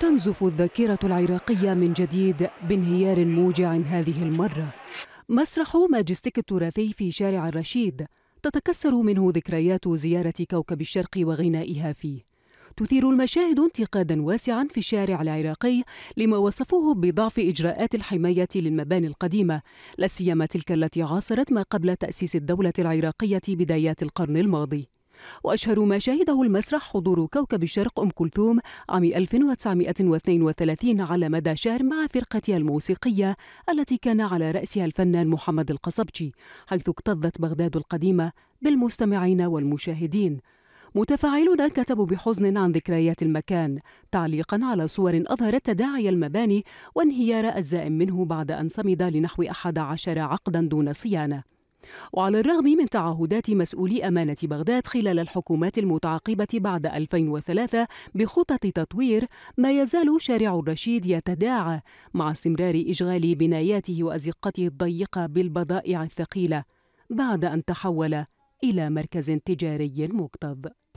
تنزف الذاكرة العراقية من جديد بانهيار موجع هذه المرة مسرح ماجستيك التراثي في شارع الرشيد تتكسر منه ذكريات زيارة كوكب الشرق وغنائها فيه تثير المشاهد انتقادا واسعا في الشارع العراقي لما وصفوه بضعف اجراءات الحمايه للمباني القديمه لا سيما تلك التي عاصرت ما قبل تاسيس الدوله العراقيه بدايات القرن الماضي وأشهر ما شهده المسرح حضور كوكب الشرق أم كلثوم عام 1932 على مدى شهر مع فرقتها الموسيقية التي كان على رأسها الفنان محمد القصبجي حيث اكتظت بغداد القديمة بالمستمعين والمشاهدين متفاعلون كتبوا بحزن عن ذكريات المكان تعليقا على صور أظهرت تداعي المباني وانهيار أجزاء منه بعد أن صمد لنحو 11 عقدا دون صيانة وعلى الرغم من تعهدات مسؤولي أمانة بغداد خلال الحكومات المتعاقبة بعد 2003 بخطط تطوير ما يزال شارع الرشيد يتداعى مع استمرار إشغال بناياته وأزقته الضيقة بالبضائع الثقيلة بعد أن تحول إلى مركز تجاري مكتظ